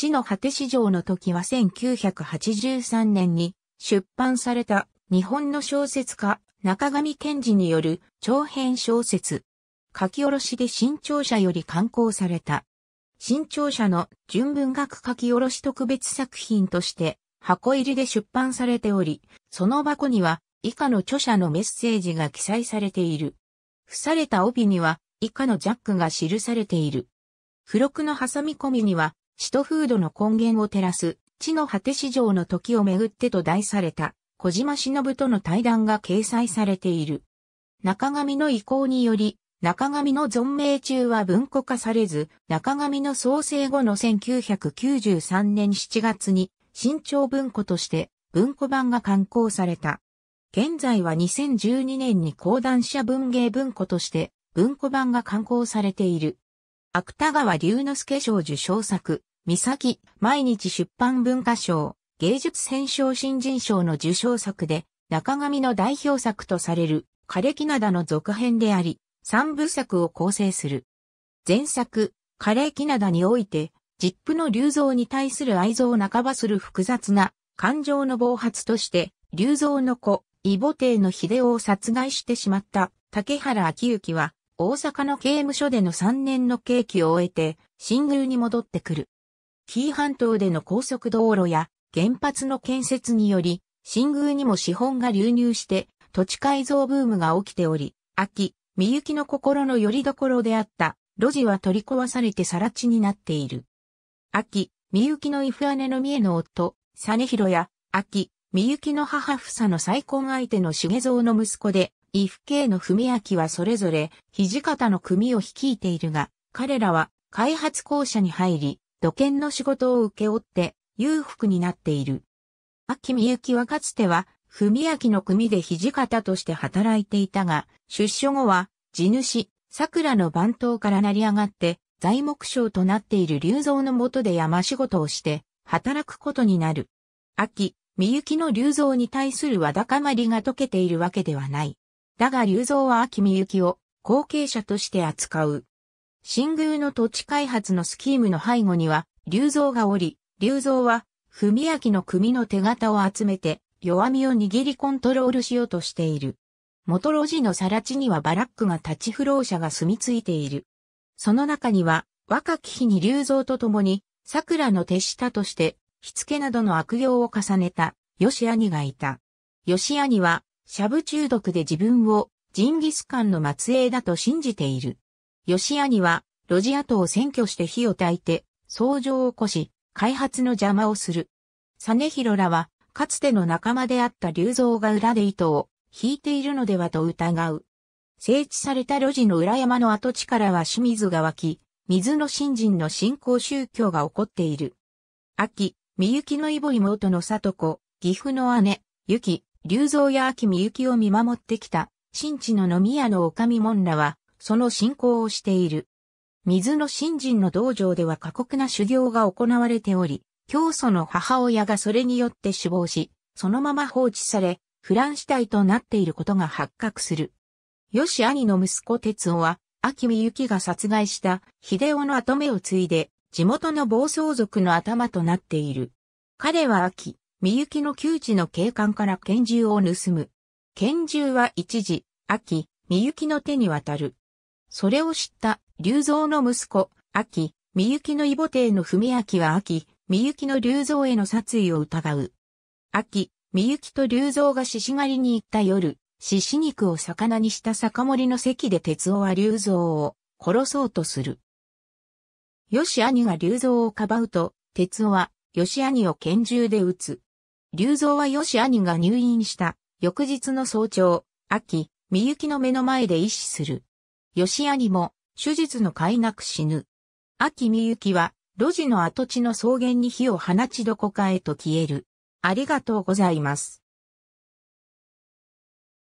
地の果て市場の時は1983年に出版された日本の小説家中上賢治による長編小説。書き下ろしで新潮社より刊行された。新潮社の純文学書き下ろし特別作品として箱入りで出版されており、その箱には以下の著者のメッセージが記載されている。付された帯には以下のジャックが記されている。付録の挟み込みには使フ風土の根源を照らす、地の果て市場の時をめぐってと題された、小島忍との対談が掲載されている。中上の意向により、中上の存命中は文庫化されず、中上の創生後の1993年7月に、新潮文庫として文庫版が刊行された。現在は2012年に講談社文芸文庫として文庫版が刊行されている。芥川龍之介賞受賞作、三崎、毎日出版文化賞、芸術選奨新人賞の受賞作で、中上の代表作とされる、枯れ木灘の続編であり、三部作を構成する。前作、枯れ木灘において、ジップの流像に対する愛憎を半ばする複雑な感情の暴発として、流像の子、異母帝の秀夫を殺害してしまった竹原昭之は、大阪の刑務所での3年の刑期を終えて、新宮に戻ってくる。紀伊半島での高速道路や原発の建設により、新宮にも資本が流入して土地改造ブームが起きており、秋、みゆの心の拠り所であった路地は取り壊されて更地になっている。秋、みゆの伊フ姉の三重の夫、実弘や、秋、みゆの母房の再婚相手の重蔵の息子で、伊父系の文明はそれぞれ、土方の組を率いているが、彼らは開発公社に入り、土建の仕事を請け負って裕福になっている。秋美幸はかつては、文明の組で土方として働いていたが、出所後は、地主、桜の番頭から成り上がって、材木商となっている竜造のもとで山仕事をして、働くことになる。秋、みゆきの竜造に対するわだかまりが解けているわけではない。だが竜造は秋みゆきを後継者として扱う。新宮の土地開発のスキームの背後には、竜造がおり、竜造は、文明の組の手形を集めて、弱みを握りコントロールしようとしている。元路地の更地にはバラックが立ち不老者が住み着いている。その中には、若き日に竜造と共に、桜の手下として、火付けなどの悪行を重ねた、吉兄がいた。吉兄は、シャブ中毒で自分を、ジンギスカンの末裔だと信じている。吉には、ロジ跡を占拠して火を焚いて、騒動を起こし、開発の邪魔をする。実広らは、かつての仲間であった竜像が裏で糸を引いているのではと疑う。整地された路地の裏山の跡地からは清水が湧き、水の新人の信仰宗教が起こっている。秋、みゆきのいボ妹の里子、岐阜の姉、ゆき、竜像や秋みゆきを見守ってきた、新地の飲み屋の女将んらは、その信仰をしている。水の新人の道場では過酷な修行が行われており、教祖の母親がそれによって死亡し、そのまま放置され、フラン死体となっていることが発覚する。吉兄の息子哲夫は、秋美ゆきが殺害した秀夫の後目を継いで、地元の暴走族の頭となっている。彼は秋、みゆきの窮地の警官から拳銃を盗む。拳銃は一時、秋、みゆきの手に渡る。それを知った、龍造の息子、秋、みゆきの異母帝の文明は秋、みゆきの龍造への殺意を疑う。秋、みゆきと龍造が獅子狩りに行った夜、獅子肉を魚にした酒盛りの席で鉄尾は龍造を殺そうとする。よし兄が龍造をかばうと、鉄尾はよし兄を拳銃で撃つ。龍造はよし兄が入院した翌日の早朝、秋、みゆきの目の前で縊死する。吉兄も手術の甲斐なく死ぬ。秋美きは路地の跡地の草原に火を放ちどこかへと消える。ありがとうございます。